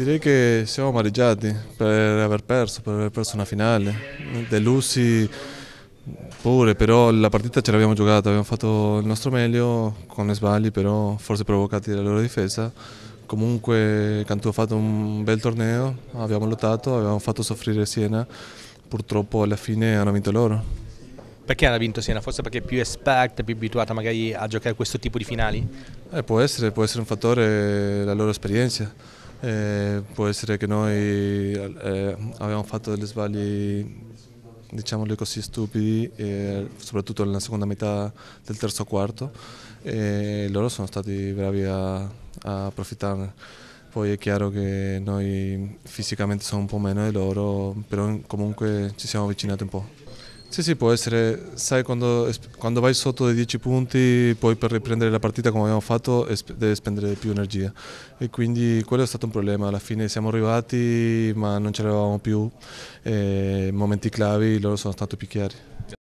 Direi che siamo amareggiati per aver perso, per aver perso una finale, delusi pure, però la partita ce l'abbiamo giocata, abbiamo fatto il nostro meglio con sbagli, però forse provocati dalla loro difesa. Comunque Cantù ha fatto un bel torneo, abbiamo lottato, abbiamo fatto soffrire Siena, purtroppo alla fine hanno vinto loro. Perché hanno vinto Siena? Forse perché è più esperta, più abituata magari a giocare a questo tipo di finali? Eh, può essere, può essere un fattore la loro esperienza. Eh, può essere che noi eh, abbiamo fatto degli sbagli diciamoli così stupidi, eh, soprattutto nella seconda metà del terzo quarto e loro sono stati bravi a, a approfittarne. Poi è chiaro che noi fisicamente siamo un po' meno di loro, però comunque ci siamo avvicinati un po'. Sì, sì, può essere, sai, quando, quando, vai sotto dei 10 punti, poi per riprendere la partita come abbiamo fatto, devi spendere più energia. E quindi quello è stato un problema. Alla fine siamo arrivati, ma non ce l'avevamo più. E momenti clavi loro sono stati più chiari.